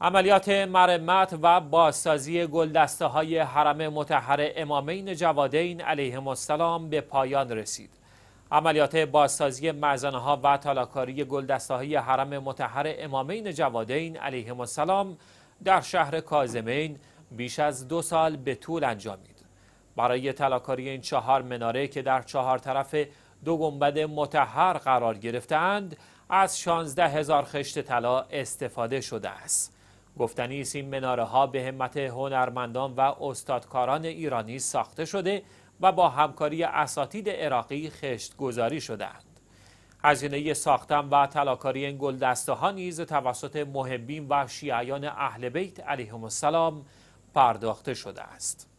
عملیات مرمت و بازسازی دسته های حرم متحر امامین جوادین علیه السلام به پایان رسید. عملیات بازسازی مزنه ها و تالاکاری گلدسته های حرم متحر امامین جوادین علیه السلام در شهر کازمین بیش از دو سال به طول انجامید. برای تلاکاری این چهار مناره که در چهار طرف دو گنبد متحر قرار گرفتند از 16 هزار خشت طلا استفاده شده است. گفتنی است این مناره ها به همت هنرمندان و استادکاران ایرانی ساخته شده و با همکاری اساتید عراقی خشت گذاری شدند. هزینه ساختن و تلاکاری این گل ها نیز توسط مهمین و شیعیان اهل بیت علیهم السلام پرداخته شده است.